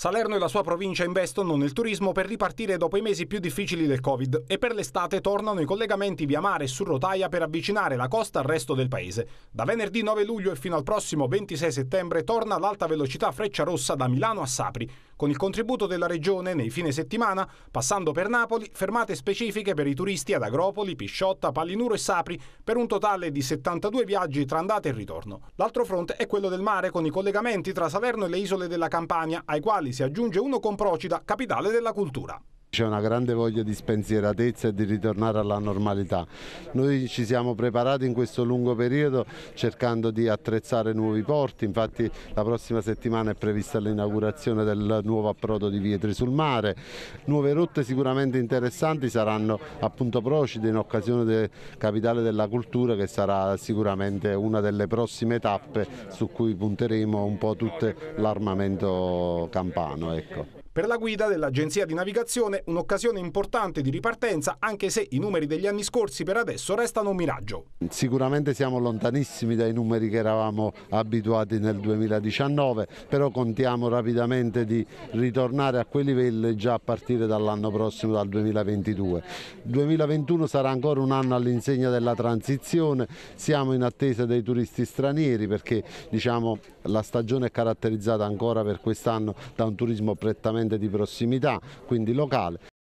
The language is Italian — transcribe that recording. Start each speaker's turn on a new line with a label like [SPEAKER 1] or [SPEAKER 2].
[SPEAKER 1] Salerno e la sua provincia investono nel turismo per ripartire dopo i mesi più difficili del Covid e per l'estate tornano i collegamenti via mare e su rotaia per avvicinare la costa al resto del paese. Da venerdì 9 luglio e fino al prossimo 26 settembre torna l'alta velocità Freccia Rossa da Milano a Sapri con il contributo della Regione nei fine settimana, passando per Napoli, fermate specifiche per i turisti ad Agropoli, Pisciotta, Pallinuro e Sapri, per un totale di 72 viaggi tra andata e ritorno. L'altro fronte è quello del mare, con i collegamenti tra Salerno e le isole della Campania, ai quali si aggiunge uno con Procida, capitale della cultura.
[SPEAKER 2] C'è una grande voglia di spensieratezza e di ritornare alla normalità. Noi ci siamo preparati in questo lungo periodo cercando di attrezzare nuovi porti, infatti la prossima settimana è prevista l'inaugurazione del nuovo approdo di Vietri sul mare. Nuove rotte sicuramente interessanti saranno appunto Procide in occasione del Capitale della Cultura che sarà sicuramente una delle prossime tappe su cui punteremo un po' tutto l'armamento campano. Ecco.
[SPEAKER 1] Per la guida dell'Agenzia di Navigazione un'occasione importante di ripartenza anche se i numeri degli anni scorsi per adesso restano un miraggio.
[SPEAKER 2] Sicuramente siamo lontanissimi dai numeri che eravamo abituati nel 2019, però contiamo rapidamente di ritornare a quei livelli già a partire dall'anno prossimo, dal 2022. 2021 sarà ancora un anno all'insegna della transizione, siamo in attesa dei turisti stranieri perché diciamo, la stagione è caratterizzata ancora per quest'anno da un turismo prettamente assolutamente di prossimità, quindi locale.